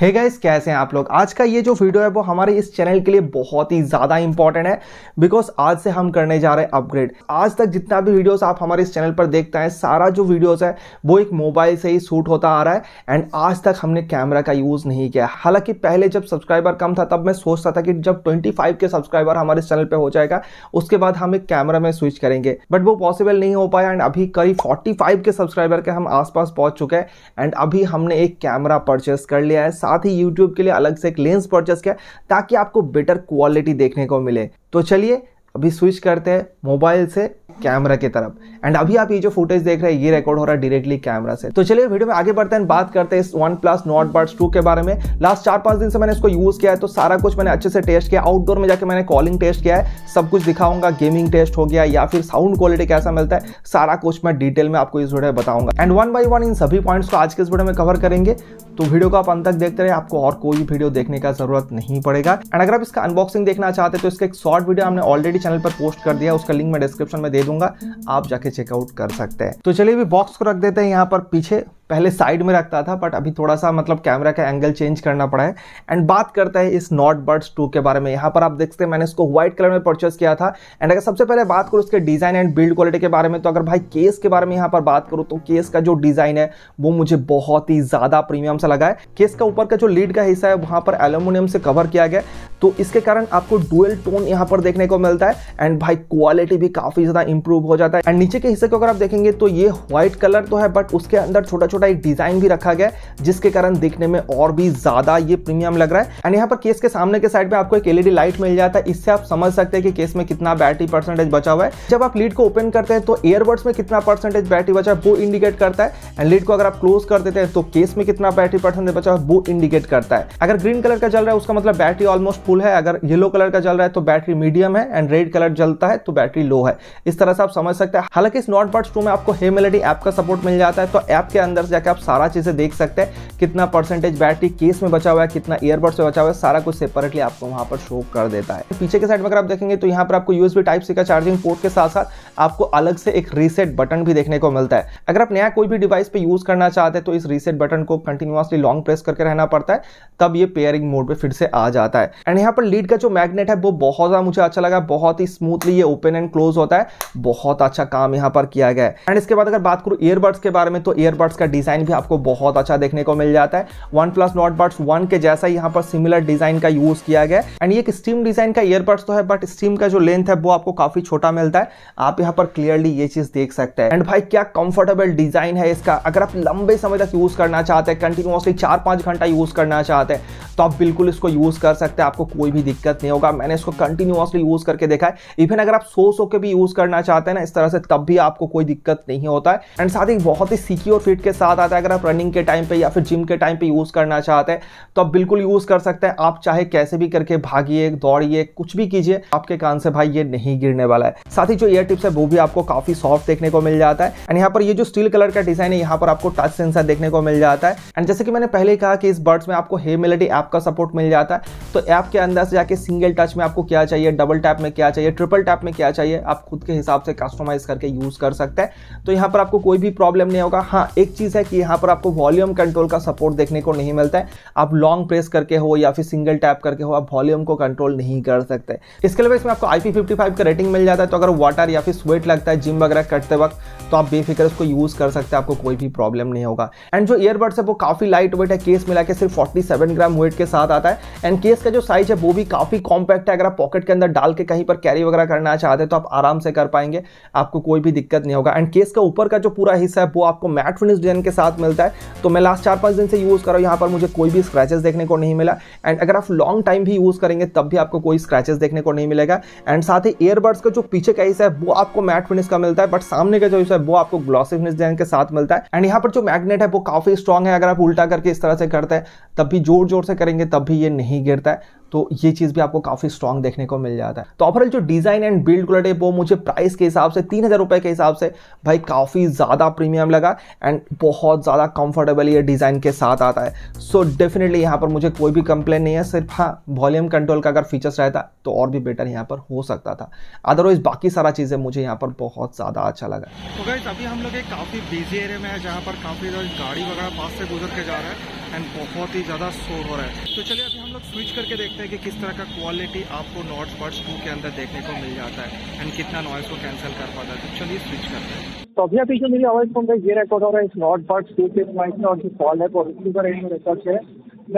hey guys कैसे हैं आप लोग आज का ये जो वीडियो है वो हमारे इस चैनल के लिए बहुत ही ज़्यादा इंपॉर्टेंट है बिकॉज आज से हम करने जा रहे हैं अपग्रेड आज तक जितना भी वीडियोस आप हमारे इस चैनल पर देखते हैं सारा जो वीडियोस है वो एक मोबाइल से ही शूट होता आ रहा है एंड आज तक हमने कैमरा का यूज़ नहीं किया हालांकि पहले जब सब्सक्राइबर कम था तब मैं सोचता था कि जब ट्वेंटी के सब्सक्राइबर हमारे चैनल पर हो जाएगा उसके बाद हम एक कैमरा में स्विच करेंगे बट वो पॉसिबल नहीं हो पाया एंड अभी करीब फोर्टी के सब्सक्राइबर के हम आसपास पहुंच चुके हैं एंड अभी हमने एक कैमरा परचेस कर लिया है साथ ही यूट्यूब के लिए अलग से एक लेंस परचेस किया ताकि आपको बेटर क्वालिटी देखने को मिले तो चलिए अभी स्विच करते हैं मोबाइल से कैमरा की तरफ एंड अभी आप ये जो फुटेज देख रहे हैं ये रिकॉर्ड हो रहा है डायरेक्टली कैमरा से तो चलिए वीडियो में आगे बढ़ते हैं बात करते हैं इस OnePlus Nord Buds two के बारे में लास्ट चार पांच दिन से मैंने इसको यूज किया है तो सारा कुछ मैंने अच्छे से टेस्ट किया आउटडोर में जाकर मैंने कॉलिंग टेस्ट किया है सब कुछ दिखाऊंगा गेमिंग टेस्ट हो गया या फिर साउंड क्वालिटी कैसा मिलता है सारा कुछ मैं डिटेल में आपको इस वीडियो में बताऊंगा एंड वन बाई वन इन सभी पॉइंट्स को आज के इस वीडियो में कवर करेंगे तो वीडियो को आप अंत तक देखते रहे आपको और कोई वीडियो देखने का जरूरत नहीं पड़ेगा एंड अगर आप इसका अनबॉक्सिंग देखना चाहते तो इसका एक शॉर्ट वीडियो हमने ऑलरेडी चैनल पर पोस्ट कर दिया उसका लिंक मैं डिस्क्रिप्शन में दे दे दूंगा आप जाके चेकआउट कर सकते हैं तो चलिए अभी बॉक्स को रख देते हैं यहाँ पर पीछे पहले साइड में रखता था बट अभी थोड़ा सा मतलब कैमरा का एंगल चेंज करना पड़ा है एंड बात करते हैं इस नॉट बर्ड्स टू के बारे में यहाँ पर आप देखते हैं मैंने इसको व्हाइट कलर में परचेस किया था एंड अगर सबसे पहले बात करूँ उसके डिज़ाइन एंड बिल्ड क्वालिटी के बारे में तो अगर भाई केस के बारे में यहाँ पर बात करूँ तो केस का जो डिज़ाइन है वो मुझे बहुत ही ज़्यादा प्रीमियम सा लगा है केस का ऊपर का जो लीड का हिस्सा है वहाँ पर एलुमिनियम से कवर किया गया तो इसके कारण आपको डुअल टोन यहाँ पर देखने को मिलता है एंड भाई क्वालिटी भी काफ़ी ज़्यादा इंप्रूव हो जाता है एंड नीचे के हिस्से को अगर आप देखेंगे तो ये व्हाइट कलर तो है बट उसके अंदर छोटा छोटा एक डिज़ाइन भी रखा गया जिसके कारण देखने में और भी ज़्यादा ये प्रीमियम लग रहा है एंड यहाँ पर केस के सामने के साइड पर आपको एक एलईडी लाइट मिल जाता है इससे आप समझ सकते हैं कि केस में कितना बैटरी परसेंटेज बचा हुआ है जब आप लीड को ओपन करते हैं तो एयरबड्स में कितना परसेंटेज बैटरी बचा है वो इंडिकेट करता है एंड लीड को अगर आप क्लोज कर देते हैं तो केस में कितना बैटरी परसेंटेज बचा है वो इंडिकेट करता है अगर ग्रीन कलर का चल रहा है उसका मतलब बैटरी ऑलमोस्ट फुल है अगर येलो कलर का जल रहा है तो बैटरी मीडियम है एंड रेड कलर जलता है तो बैटरी लो है इस तरह से आप समझ सकते हैं हालांकि इस नॉट बर्ड्स टू में आपको हे मेलेडी ऐप का सपोर्ट मिल जाता है तो ऐप के अंदर जाकर आप सारा चीज़ें देख सकते हैं कितना परसेंटेज बैटरी केस में बचा हुआ है कितना ईयरबड्स में बचा हुआ है सारा कुछ सेपरेटली आपको वहां पर शो कर देता है पीछे के साइड में अगर आप देखेंगे तो यहाँ पर आपको यूएसबी टाइप सी का चार्जिंग पोर्ट के साथ साथ आपको अलग से एक रीसेट बटन भी देखने को मिलता है अगर आप नया कोई भी डिवाइस पे यूज़ करना चाहते हैं तो इस रीसेट बटन को कंटिन्यूसली लॉन्ग प्रेस करके रहना पड़ता है तब ये पेयरिंग मोड पे फिर से आ जाता है एंड एंड यहाँ पर लीड का जो मैग्नेट है वो बहुत ज़्यादा मुझे अच्छा लगा बहुत ही स्मूथली ये ओपन एंड क्लोज होता है बहुत अच्छा काम यहाँ पर किया गया है एंड इसके बाद अगर बात करूँ ईयरबड्स के बारे में तो ईयरबड्स का डिज़ाइन भी आपको बहुत अच्छा देखने को मिल जाता है OnePlus Nord Buds one के जैसा यहाँ पर सिमिलर डिज़ाइन का यूज़ किया गया है एंड ये एक स्टीम डिज़ाइन का ईयरबड्स तो है बट स्टीम का जो लेंथ है वो आपको काफ़ी छोटा मिलता है आप यहाँ पर क्लियरली ये चीज़ देख सकते हैं एंड भाई क्या कंफर्टेबल डिज़ाइन है इसका अगर आप लंबे समय तक यूज़ करना चाहते हैं कंटिन्यूसली चार पांच घंटा यूज़ करना चाहते हैं तो आप बिल्कुल इसको यूज़ कर सकते हैं आपको कोई भी दिक्कत नहीं होगा मैंने इसको कंटिन्यूसली यूज़ करके देखा है इवन अगर आप सो सो के भी यूज़ करना चाहते हैं ना इस तरह से तब भी आपको कोई दिक्कत नहीं होता है एंड साथ ही बहुत ही सिक्योर फिट के साथ आता है अगर आप रनिंग के टाइम पर या फिर जिम के टाइम पर यूज़ करना चाहते हैं तो आप बिल्कुल यूज़ कर सकते हैं आप चाहे कैसे भी करके भागिए दौड़िए कुछ भी कीजिए आपके कान से भाई ये नहीं गिरने वाला है साथ ही जो ईयर टिप्स है वो भी आपको काफ़ी सॉफ्ट देखने को मिल जाता है एंड यहाँ पर ये जो स्टील कलर का डिज़ाइन है यहाँ पर आपको टच सेंसर देखने को मिल जाता है एंड जैसे कि मैंने पहले कहा कि इस बर्ड्स में आपको हेमिलिटी ऐप आपका सपोर्ट मिल जाता है तो ऐप के अंदर से जाके सिंगल टच में आपको क्या चाहिए डबल टैप में क्या चाहिए ट्रिपल टैप में क्या चाहिए आप खुद के हिसाब से कस्टमाइज करके यूज़ कर सकते हैं तो यहाँ पर आपको कोई भी प्रॉब्लम नहीं होगा हाँ एक चीज़ है कि यहाँ पर आपको वॉल्यूम कंट्रोल का सपोर्ट देखने को नहीं मिलता है आप लॉन्ग प्रेस करके हो या फिर सिंगल टैप करके हो आप वॉल्यूम को कंट्रोल नहीं कर सकते इसके अलावा इसमें आपको आई पी का रेटिंग मिल जाता है तो अगर वाटर या फिर स्वेट लगता है जिम वगैरह करते वक्त तो आप बेफिक्र उसको यूज़ कर सकते हैं आपको कोई भी प्रॉब्लम नहीं होगा एंड जो ईयरबड्स है वो काफ़ी लाइट वेट है केस मिला के सिर्फ 47 ग्राम वेट इसके साथ आता है एंड केस का जो साइज है वो भी काफ़ी कॉम्पैक्ट है अगर आप पॉकेट के अंदर डाल के कहीं पर कैरी वगैरह करना चाहते हैं तो आप आराम से कर पाएंगे आपको कोई भी दिक्कत नहीं होगा एंड केस का ऊपर का जो पूरा हिस्सा है वो आपको मैट फिनिश डिजाइन के साथ मिलता है तो मैं लास्ट चार पांच दिन से यूज़ करो यहां पर मुझे कोई भी स्क्रैचेस देखने को नहीं मिला एंड अगर आप लॉन्ग टाइम भी यूज़ करेंगे तब भी आपको कोई स्क्रैचेस देखने को नहीं मिलेगा एंड साथ ही ईयरबड्स का जो पीछे का हिस्सा है वो आपको मैट फिनिश का मिलता है बट सामने का जो हिस्सा है वो आपको ग्लॉसी फिनिश डिजाइन के साथ मिलता है एंड यहाँ पर जो मैग्नेट है वो काफ़ी स्ट्रॉन्ग है अगर आप उल्टा करके इस तरह से करते हैं तब भी जोर जोर से करेंगे तब भी ये नहीं गिरता है तो ये चीज़ भी आपको काफ़ी स्ट्रॉन्ग देखने को मिल जाता है तो ओवरऑल जो डिज़ाइन एंड बिल्ड क्वालिटी है वो मुझे प्राइस के हिसाब से तीन हज़ार रुपये के हिसाब से भाई काफ़ी ज़्यादा प्रीमियम लगा एंड बहुत ज़्यादा कंफर्टेबल ये डिज़ाइन के साथ आता है सो so, डेफिनेटली यहाँ पर मुझे कोई भी कंप्लेन नहीं है सिर्फ हाँ वॉल्यूम कंट्रोल का अगर फीचर्स रहता तो और भी बेटर यहाँ पर हो सकता था अदरवाइज़ बाकी सारा चीज़ें मुझे यहाँ पर बहुत ज़्यादा अच्छा लगा तो अभी हम लोग एक काफ़ी बिजी एरिया में है जहाँ पर काफ़ी गाड़ी वगैरह पास से गुजर के जा रहा है एंड बहुत ही ज़्यादा शोर हो रहा है तो चलिए अभी हम आप स्विच करके देखते हैं कि किस तरह का क्वालिटी आपको नॉट बर्ड्स टू के अंदर देखने को मिल जाता है एंड कितना नॉइस को कैंसिल कर पाता है तो चलिए स्विच करते हैं तो अभी अभी जो मेरी आवाज़ सुन रहे ये रिकॉर्ड हो रहा है इस नॉट बर्ड्स टू के माइक में और जो कॉल है वो पॉजिटिव का रिकॉर्ड है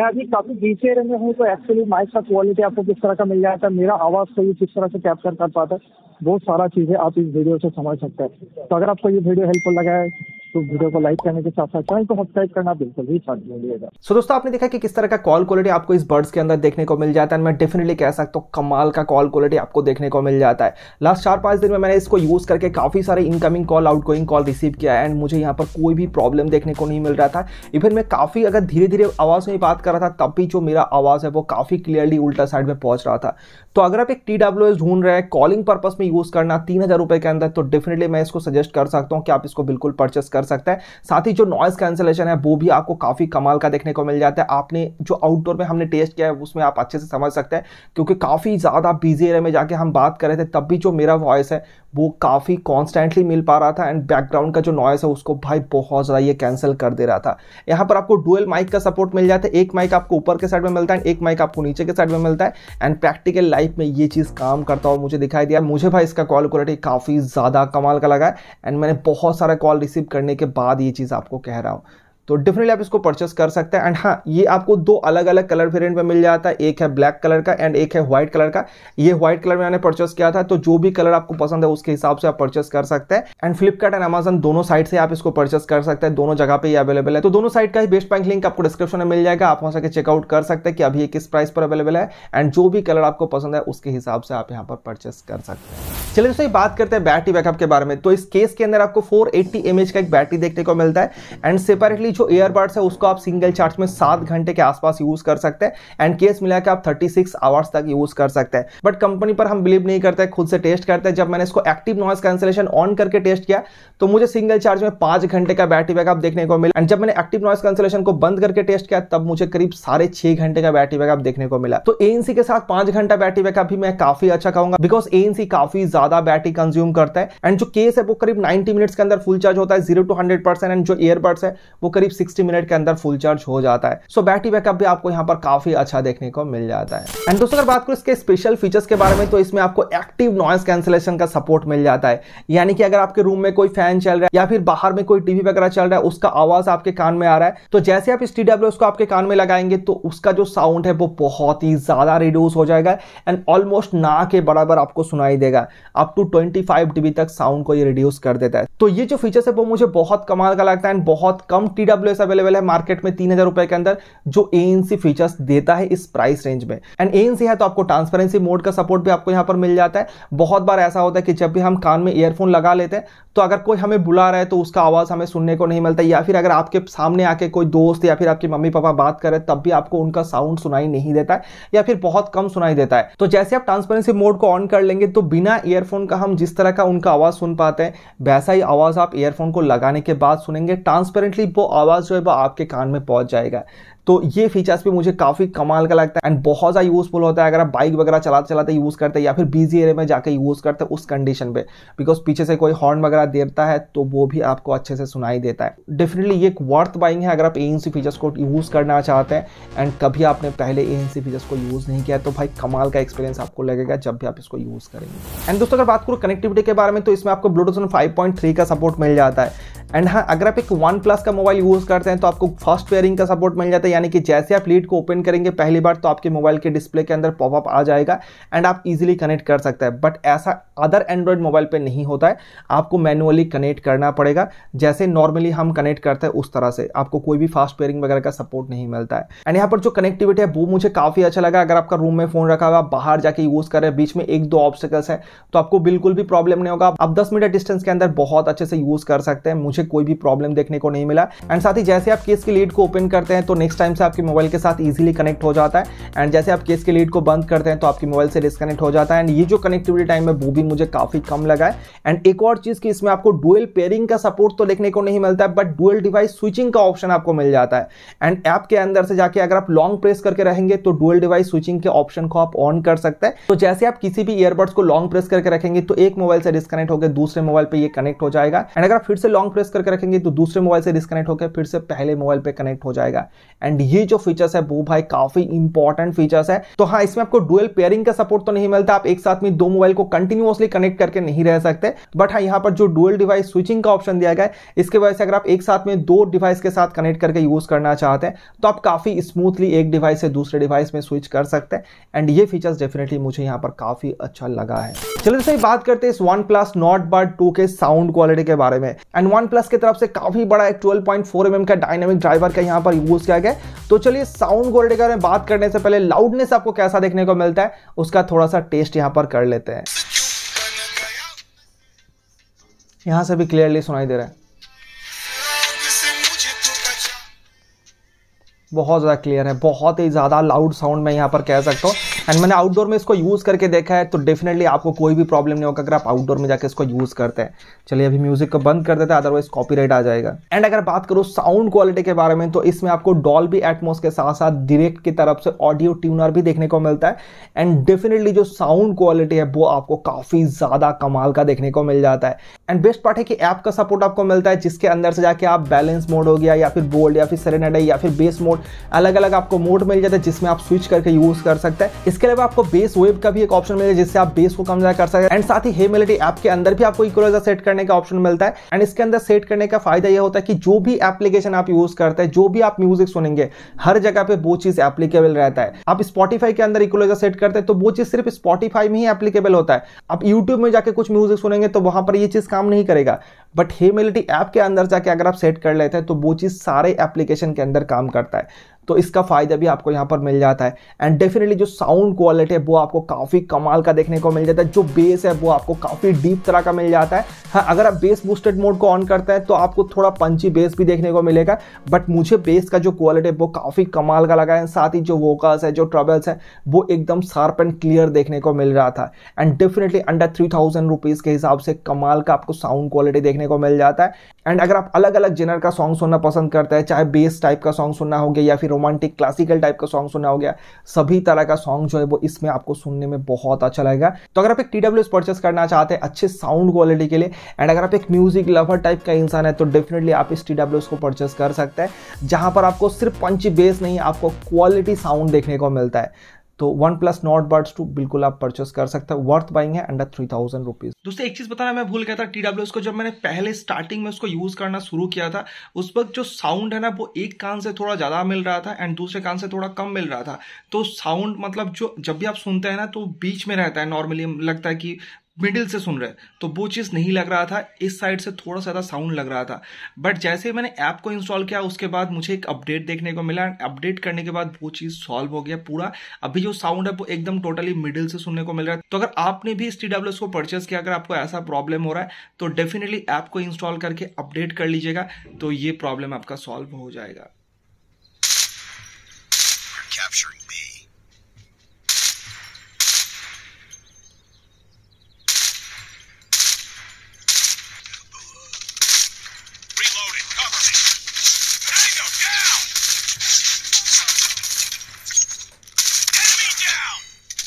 मैं अभी काफ़ी बीच एरिया में हूँ तो एक्चुअली माइक का क्वालिटी आपको किस तरह का मिल जाता है मेरा आवाज़ को ये किस तरह से कैप्चर कर पाता है वो सारा चीज़ें आप इस वीडियो से समझ सकते हैं तो अगर आपको ये वीडियो हेल्पफुल लगा है तो वीडियो को लाइक करने के साथ साथ चैनल को सब्सक्राइब करना बिल्कुल भी साथ सो दोस्तों आपने देखा कि किस तरह का कॉल क्वालिटी आपको इस बर्ड्स के अंदर देखने को मिल जाता है मैं डेफिनेटली कह सकता हूँ कमाल का कॉल क्वालिटी आपको देखने को मिल जाता है लास्ट चार पांच दिन में मैंने इसको यूज़ करके काफ़ी सारे incoming call out call receive किया है एंड मुझे यहाँ पर कोई भी प्रॉब्लम देखने को नहीं मिल रहा था इवन मैं काफ़ी अगर धीरे धीरे आवाज़ में बात कर रहा था तब भी जो मेरा आवाज़ है वो काफ़ी क्लियरली उल्टा साइड में पहुंच रहा था तो अगर आप एक टी डब्ल्यू एस ढूंढ रहे हैं कॉलिंग पर्पज में यूज करना तीन हजार रुपए के अंदर तो डेफिनेटली मैं इसको सजेस्ट कर सकता हूं कि आप इसको बिल्कुल परचेस कर सकते हैं साथ ही जो नॉइस कैंसिलेशन है वो भी आपको काफी कमाल का देखने को मिल जाता है आपने जो आउटडोर में हमने टेस्ट किया है उसमें आप अच्छे से समझ सकते हैं क्योंकि काफी ज्यादा बिजी एरिया में जाके हम बात कर रहे थे तब भी जो मेरा वॉइस है वो काफ़ी कॉन्स्टेंटली मिल पा रहा था एंड बैकग्राउंड का जो नॉइस है उसको भाई बहुत ज़्यादा ये कैंसिल कर दे रहा था यहाँ पर आपको डुअल माइक का सपोर्ट मिल जाता है एक माइक आपको ऊपर के साइड में मिलता है एक माइक आपको नीचे के साइड में मिलता है एंड प्रैक्टिकल लाइफ टाइप में ये चीज़ काम करता और मुझे दिखाई दिया मुझे भाई इसका कॉल क्वालिटी काफ़ी ज़्यादा कमाल का लगा है एंड मैंने बहुत सारा कॉल रिसीव करने के बाद ये चीज़ आपको कह रहा हूँ तो डेफिनेटली आप इसको परचेस कर सकते हैं एंड हाँ ये आपको दो अलग अलग कलर वेरियंट में मिल जाता है एक है ब्लैक कलर का एंड एक है व्हाइट कलर का ये व्हाइट कलर में मैंने परचेस किया था तो जो भी कलर आपको पसंद है उसके हिसाब से आप परचेस कर सकते हैं एंड फ्लिपकार्ट एंड अमेजन दोनों साइड से आप इसको परचेस कर सकते हैं दोनों जगह पर ही अवेलेबल है तो दोनों साइड का ही बेस्ट बैंक लिंक आपको डिस्क्रिप्शन में मिल जाएगा आप वहां से चेकआउट कर सकते हैं कि अभी किस प्राइस पर अवेलेबल है एंड जो भी कलर आपको पसंद है उसके हिसाब से आप यहाँ पर परचेस कर सकते हैं चलिए दोस्तों बात करते हैं बैटरी बैकअप के बारे में तो इस केस के अंदर आपको फोर एट्टी का एक बैटरी देखने को मिलता है एंड सेपरेटली बाकी जो ईयरबड्स है उसको आप सिंगल चार्ज में सात घंटे के आसपास यूज कर सकते हैं एंड केस मिला के आप थर्टी सिक्स आवर्स तक यूज कर सकते हैं बट कंपनी पर हम बिलीव नहीं करते खुद से टेस्ट करते हैं जब मैंने इसको एक्टिव नॉइस कैंसिलेशन ऑन करके टेस्ट किया तो मुझे सिंगल चार्ज में पांच घंटे का बैटरी बैकअप देखने को मिला एंड जब मैंने एक्टिव नॉइस कैंसिलेशन को बंद करके टेस्ट किया तब मुझे करीब साढ़े छह घंटे का बैटरी बैकअप देखने को मिला तो एएनसी के साथ पांच घंटा बैटरी बैकअप भी मैं काफी अच्छा कहूंगा बिकॉज एएनसी काफी ज्यादा बैटरी कंज्यूम करता है एंड जो केस है वो करीब नाइनटी मिनट्स के अंदर फुल चार्ज होता है zero to hundred percent and जो ईयरबड्स है वो करीब 60 मिनट के अंदर फुल चार्ज हो जाता है सो बैटरी बैकअप भी आपको यहाँ पर काफी अच्छा देखने को मिल जाता है एंड दोस्तों अगर बात करो इसके स्पेशल फीचर्स के बारे में तो इसमें आपको एक्टिव नॉइस कैंसिलेशन का सपोर्ट मिल जाता है यानी कि अगर आपके रूम में कोई फैन चल रहा है या फिर बाहर में कोई टीवी वगैरह चल रहा है उसका आवाज आपके कान में आ रहा है तो जैसे आप इस टीडब्ल्यू को आपके कान में लगाएंगे तो उसका जो साउंड है वो बहुत ही ज्यादा रिड्यूस हो जाएगा एंड ऑलमोस्ट ना के बराबर आपको सुनाई देगा अप टू ट्वेंटी फाइव तक साउंड को ये रिड्यूस कर देता है तो ये जो फीचर्स है वो मुझे बहुत कमाल का लगता है एंड बहुत कम टी डब्ल्यू अवेलेबल है मार्केट में तीन हजार रुपए के अंदर जो ए फीचर्स देता है इस प्राइस रेंज में एंड ए है तो आपको ट्रांसपेरेंसी मोड का सपोर्ट भी आपको यहां पर मिल जाता है बहुत बार ऐसा होता है कि जब भी हम कान में ईयरफोन लगा लेते हैं तो अगर कोई हमें बुला रहा है तो उसका आवाज़ हमें सुनने को नहीं मिलता या फिर अगर आपके सामने आके कोई दोस्त या फिर आपकी मम्मी पापा बात करे तब भी आपको उनका साउंड सुनाई नहीं देता है या फिर बहुत कम सुनाई देता है तो जैसे आप ट्रांसपेरेंसी मोड को ऑन कर लेंगे तो बिना ईयरफोन का हम जिस तरह का उनका आवाज़ सुन पाते हैं वैसा ही आवाज़ आप ईयरफोन को लगाने के बाद सुनेंगे ट्रांसपेरेंटली वो आवाज़ जो है वो आपके कान में पहुँच जाएगा तो ये फीचर्स भी मुझे काफ़ी कमाल का लगता है एंड बहुत ज़्यादा यूज़फुल होता है अगर आप बाइक वगैरह चलाते चलाते यूज़ करते हैं या फिर बिजी एरिया में जाकर यूज़ करते हैं उस कंडीशन पे बिकॉज पीछे से कोई हॉर्न वगैरह देता है तो वो भी आपको अच्छे से सुनाई देता है डेफिनेटली ये एक वर्थ बाइंग है अगर आप ए फीचर्स को यूज़ करना चाहते हैं एंड कभी आपने पहले ए फीचर्स को यूज़ नहीं किया तो भाई कमाल का एक्सपीरियंस आपको लगेगा जब भी आप इसको यूज़ करेंगे एंड दोस्तों अगर बात करो कनेक्टिविटी के बारे में तो इसमें आपको ब्लूटूथ फाइव का सपोर्ट मिल जाता है एंड हाँ अगर आप एक वन प्लस का मोबाइल यूज़ करते हैं तो आपको फर्स्ट पेयरिंग का सपोर्ट मिल जाता है यानी कि जैसे आप लीड को ओपन करेंगे पहली बार तो आपके मोबाइल के डिस्प्ले के अंदर पॉपअप आ जाएगा एंड आप इजीली कनेक्ट कर सकते हैं बट ऐसा अदर एंड्रॉयड मोबाइल पे नहीं होता है आपको मैनुअली कनेक्ट करना पड़ेगा जैसे नॉर्मली हम कनेक्ट करते हैं उस तरह से आपको कोई भी फास्ट पेयरिंग वगैरह का सपोर्ट नहीं मिलता है एंड यहाँ पर जो कनेक्टिविटी है वो मुझे काफ़ी अच्छा लगा अगर आपका रूम में फ़ोन रखा हुआ बाहर जाके यूज़ कर रहे हैं बीच में एक दो ऑब्स्टिकल्स है तो आपको बिल्कुल भी प्रॉब्लम नहीं होगा आप दस मीटर डिस्टेंस के अंदर बहुत अच्छे से यूज़ कर सकते हैं मुझे कोई भी प्रॉब्लम देखने को नहीं मिला एंड साथ ही जैसे आप केस की लीड को ओपन करते हैं तो नेक्स्ट टाइम से आपके मोबाइल के साथ ईजिली कनेक्ट हो जाता है एंड जैसे आप केस के लीड को बंद करते हैं तो आपके मोबाइल से डिस्कनेक्ट हो जाता है एंड ये जो कनेक्टिविटी टाइम है वो भी मुझे काफ़ी कम लगा है एंड एक और चीज़ कि इसमें आपको डुअल पेयरिंग का सपोर्ट तो देखने को नहीं मिलता है बट डुअल डिवाइस स्विचिंग का ऑप्शन आपको मिल जाता है एंड ऐप के अंदर से जाके अगर आप लॉन्ग प्रेस करके रहेंगे तो डुअल डिवाइस स्विचिंग के ऑप्शन को आप ऑन कर सकते हैं तो जैसे आप किसी भी ईयरबड्स को लॉन्ग प्रेस करके रखेंगे तो एक मोबाइल से डिस्कनेक्ट होकर दूसरे मोबाइल पर ये कनेक्ट हो जाएगा एंड अगर आप फिर से लॉन्ग प्रेस करके रखेंगे तो दूसरे मोबाइल से डिस्कनेक्ट होकर फिर से पहले मोबाइल पर कनेक्ट हो जाएगा एंड एंड ये जो फीचर्स है वो भाई काफी इंपॉर्टेंट फीचर्स है तो हाँ इसमें आपको डुअल पेयरिंग का सपोर्ट तो नहीं मिलता आप एक साथ में दो मोबाइल को कंटिन्यूसली कनेक्ट करके नहीं रह सकते बट हाँ यहाँ पर जो डुअल डिवाइस स्विचिंग का ऑप्शन दिया गया है इसके वजह से अगर आप एक साथ में दो डिवाइस के साथ कनेक्ट करके यूज करना चाहते हैं तो आप काफी स्मूथली एक डिवाइस से दूसरे डिवाइस में स्विच कर सकते हैं एंड ये फीचर्स डेफिनेटली मुझे यहाँ पर काफी अच्छा लगा है चलिए तो सही बात करते हैं इस OnePlus Nord Buds two के साउंड क्वालिटी के बारे में एंड वन प्लस की तरफ से काफी बड़ा एक ट्वेल्व पॉइंट फोर mm का डायनेमिक ड्राइवर का यहाँ पर यूज किया गया तो चलिए साउंड क्वालिटी के बारे में बात करने से पहले लाउडनेस आपको कैसा देखने को मिलता है उसका थोड़ा सा टेस्ट यहां पर कर लेते हैं यहां से भी क्लियरली सुनाई दे रहा है बहुत ज़्यादा क्लियर है बहुत ही ज़्यादा लाउड साउंड मैं यहाँ पर कह सकता हूँ एंड मैंने आउटडोर में इसको यूज़ करके देखा है तो डेफिनेटली आपको कोई भी प्रॉब्लम नहीं होगा अगर आप आउटडोर में जाकर इसको यूज़ करते हैं चलिए अभी म्यूजिक को बंद कर देते हैं अदरवाइज कॉपीराइट आ जाएगा एंड अगर बात करो साउंड क्वालिटी के बारे में तो इसमें आपको भी एटमोस के साथ साथ डिरेक्ट की तरफ से ऑडियो ट्यूनर भी देखने को मिलता है एंड डेफिनेटली जो साउंड क्वालिटी है वो आपको काफ़ी ज़्यादा कमाल का देखने को मिल जाता है एंड बेस्ट पार्ट है कि ऐप का सपोर्ट आपको मिलता है जिसके अंदर से जाके आप बैलेंस मोड हो गया या फिर बोल्ड या फिर सरेनेड या फिर बेस मोड अलग अलग आपको मोड मिल जाता है जिसमें आप स्विच करके यूज़ कर सकते हैं इसके अलावा आपको बेस वेब का भी एक ऑप्शन मिलेगा जिससे आप बेस को कम ज़्यादा कर सकते हैं एंड साथ ही हेमिलिटी ऐप के अंदर भी आपको इक्वलाइजर सेट कर करने का ऑप्शन मिलता है एंड इसके अंदर सेट करने का फायदा यह होता है कि जो भी एप्लीकेशन आप यूज करते हैं जो भी आप म्यूजिक सुनेंगे हर जगह पे वो चीज एप्लीकेबल रहता है आप स्पॉटीफाई के अंदर इक्वलाइजर सेट करते हैं तो वो चीज सिर्फ स्पॉटीफाई में ही एप्लीकेबल होता है आप यूट्यूब में जाकर कुछ म्यूजिक सुनेंगे तो वहां पर यह चीज काम नहीं करेगा बट हेमिलिटी ऐप के अंदर जाके अगर आप सेट कर लेते हैं तो वो चीज सारे एप्लीकेशन के अंदर काम करता है तो इसका फ़ायदा भी आपको यहाँ पर मिल जाता है एंड डेफिनेटली जो साउंड क्वालिटी है वो आपको काफ़ी कमाल का देखने को मिल जाता है जो बेस है वो आपको काफ़ी डीप तरह का मिल जाता है हाँ अगर आप बेस बूस्टेड मोड को ऑन करते हैं तो आपको थोड़ा पंची बेस भी देखने को मिलेगा बट मुझे बेस का जो क्वालिटी है वो काफ़ी कमाल का लगा है साथ ही जो वोकल्स है जो ट्रबल्स है वो एकदम शार्प एंड क्लियर देखने को मिल रहा था and definitely under three thousand rupees के हिसाब से कमाल का आपको साउंड क्वालिटी देखने को मिल जाता है एंड अगर आप अलग अलग जेनर का सॉन्ग सुनना पसंद करते हैं चाहे बेस टाइप का सॉन्ग सुनना हो गया या फिर रोमांटिक क्लासिकल टाइप का सॉन्ग सुना हो गया सभी तरह का सॉन्ग जो है वो इसमें आपको सुनने में बहुत अच्छा लगेगा तो अगर आप एक टी डब्ल्यू परचेस करना चाहते हैं अच्छे साउंड क्वालिटी के लिए एंड अगर आप एक म्यूजिक लवर टाइप का इंसान है तो डेफिनेटली आप इस टी डब्ल्यू को परचेस कर सकते हैं जहां पर आपको सिर्फ पंच बेस नहीं आपको क्वालिटी साउंड देखने को मिलता है तो OnePlus Nord Buds two बिल्कुल आप परचेस कर सकते हैं वर्थ बाइंग है अंडर थ्री थाउजेंड रुपीज दोस्तों एक चीज बताना मैं भूल गया था टी डब्ल्यू को जब मैंने पहले स्टार्टिंग में उसको यूज करना शुरू किया था उस वक्त जो साउंड है ना वो एक कान से थोड़ा ज्यादा मिल रहा था एंड दूसरे कान से थोड़ा कम मिल रहा था तो साउंड मतलब जो जब भी आप सुनते हैं ना तो बीच में रहता है नॉर्मली लगता है कि मिडिल से सुन रहे तो वो चीज़ नहीं लग रहा था इस साइड से थोड़ा ज़्यादा साउंड लग रहा था बट जैसे मैंने ऐप को इंस्टॉल किया उसके बाद मुझे एक अपडेट देखने को मिला अपडेट करने के बाद वो चीज़ सॉल्व हो गया पूरा अभी जो साउंड है वो एकदम टोटली मिडिल से सुनने को मिल रहा है तो अगर आपने भी एस को परचेज किया अगर आपको ऐसा प्रॉब्लम हो रहा है तो डेफिनेटली ऐप को इंस्टॉल करके अपडेट कर लीजिएगा तो ये प्रॉब्लम आपका सॉल्व हो जाएगा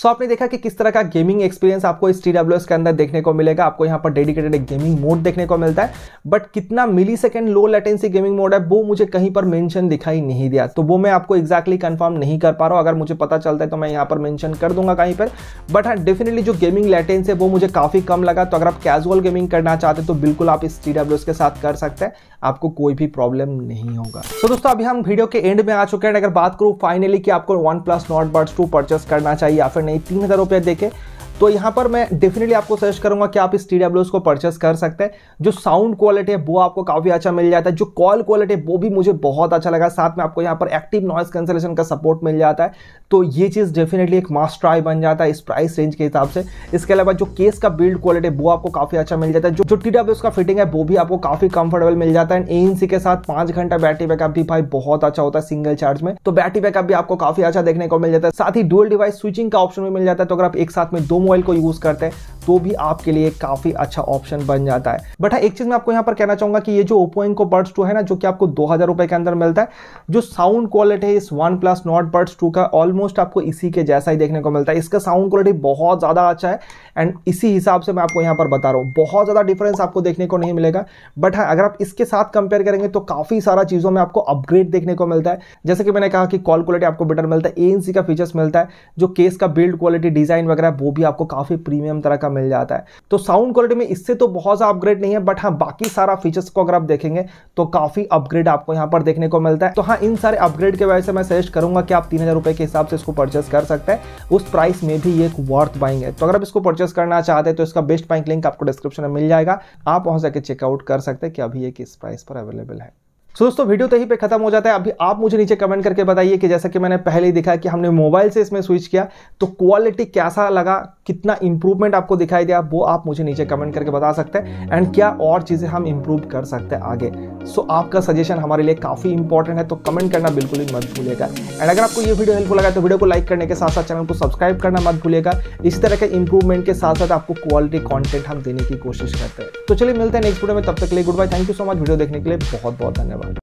सो आपने देखा कि किस तरह का गेमिंग एक्सपीरियंस आपको इस टी के अंदर देखने को मिलेगा आपको यहाँ पर डेडिकेटेड एक गेमिंग मोड देखने को मिलता है बट कितना millisecond low latency gaming mode है वो मुझे कहीं पर मेंशन दिखाई नहीं दिया तो वो मैं आपको एक्जैक्टली exactly कंफर्म नहीं कर पा रहा हूँ अगर मुझे पता चलता है तो मैं यहाँ पर मेंशन कर दूंगा कहीं पर बट हाँ डेफिनेटली जो गेमिंग लेटेंस है वो मुझे काफ़ी कम लगा तो अगर आप कैजुअल गेमिंग करना चाहते तो बिल्कुल आप इस टी के साथ कर सकते हैं आपको कोई भी प्रॉब्लम नहीं होगा तो so, दोस्तों अभी हम वीडियो के एंड में आ चुके हैं अगर बात करूं फाइनली कि आपको OnePlus Nord Buds two purchase करना चाहिए या फिर नहीं तीन हज़ार रुपया दे के तो यहाँ पर मैं डेफिनेटली आपको सजेस्ट करूंगा कि आप इस टी को परचेस कर सकते हैं जो साउंड क्वालिटी है वो आपको काफ़ी अच्छा मिल जाता है जो कॉल क्वालिटी है वो भी मुझे बहुत अच्छा लगा साथ में आपको यहाँ पर एक्टिव नॉइस कैंसलेशन का सपोर्ट मिल जाता है तो ये चीज़ डेफिनेटली एक मास्ट ट्राई बन जाता है इस प्राइस रेंज के हिसाब से इसके अलावा जो केस का बिल्ड क्वालिटी है वो आपको काफ़ी अच्छा मिल जाता है जो जो टी का फिटिंग है वो भी आपको काफ़ी कंफर्टेबल मिल जाता है एन के साथ पांच घंटा बैटरी बैकअप भी भाई बहुत अच्छा होता है सिंगल चार्ज में तो बैटरी बैकअप भी आपको काफ़ी अच्छा देखने को मिल जाता है साथ ही डुअल डिवाइस स्विचिंग का ऑप्शन भी मिल जाता है तो अगर आप एक साथ में दो ऑयल को यूज़ करते हैं तो भी आपके लिए काफ़ी अच्छा ऑप्शन बन जाता है बट हाँ, एक चीज़ मैं आपको यहां पर कहना चाहूंगा कि ये जो ओपो इनको बर्ड्स टू है ना जो कि आपको दो हज़ार रुपए के अंदर मिलता है जो साउंड क्वालिटी है इस OnePlus Nord Buds two का ऑलमोस्ट आपको इसी के जैसा ही देखने को मिलता है इसका साउंड क्वालिटी बहुत ज़्यादा अच्छा है एंड इसी हिसाब से मैं आपको यहाँ पर बता रहा हूँ बहुत ज़्यादा डिफरेंस आपको देखने को नहीं मिलेगा बट हाँ अगर आप इसके साथ कंपेयर करेंगे तो काफ़ी सारा चीज़ों में आपको अपग्रेड देखने को मिलता है जैसे कि मैंने कहा कि कॉल क्वालिटी आपको बेटर मिलता है ए का फीचर्स मिलता है जो केस का बिल्ड क्वालिटी डिज़ाइन वगैरह वो भी आपको काफ़ी प्रीमियम तरह का मिल जाता है तो साउंड क्वालिटी में इससे तो बहुत ज़्यादा अपग्रेड नहीं है बट हाँ बाकी सारा फीचर्स को अगर आप देखेंगे तो काफ़ी अपग्रेड आपको यहाँ पर देखने को मिलता है तो हाँ इन सारे अपग्रेड के वजह से मैं सजेस्ट करूँगा कि आप तीन के हिसाब से इसको परचेस कर सकते हैं उस प्राइस में भी ये वर्थ बाइंग है तो अगर आप इसको परचेस परचेस करना चाहते हैं तो इसका बेस्ट बैंक लिंक आपको डिस्क्रिप्शन में मिल जाएगा आप वहां जाके चेकआउट कर सकते हैं कि अभी ये किस प्राइस पर अवेलेबल है सो so, दोस्तों वीडियो तो ही पे खत्म हो जाता है अभी आप मुझे नीचे कमेंट करके बताइए कि जैसा कि मैंने पहले ही दिखा कि हमने मोबाइल से इसमें स्विच किया तो क्वालिटी कैसा लगा कितना इंप्रूवमेंट आपको दिखाई दिया वो आप मुझे नीचे कमेंट करके बता सकते हैं एंड क्या और चीज़ें हम इंप्रूव कर सकते हैं आगे सो so, आपका सजेशन हमारे लिए काफ़ी इंपॉर्टेंट है तो कमेंट करना बिल्कुल ही मत भूलेगा एंड अगर आपको ये वीडियो हेल्पफुल लगा तो वीडियो को लाइक करने के साथ साथ चैनल को सब्सक्राइब करना मत भूलेगा इस तरह के इंप्रूवमेंट के साथ साथ आपको क्वालिटी कॉन्टेंट हम देने की कोशिश करते हैं तो चलिए मिलते हैं नेक्स्ट वीडियो में तब तक के लिए goodbye thank you so much video देखने के लिए बहुत बहुत धन्यवाद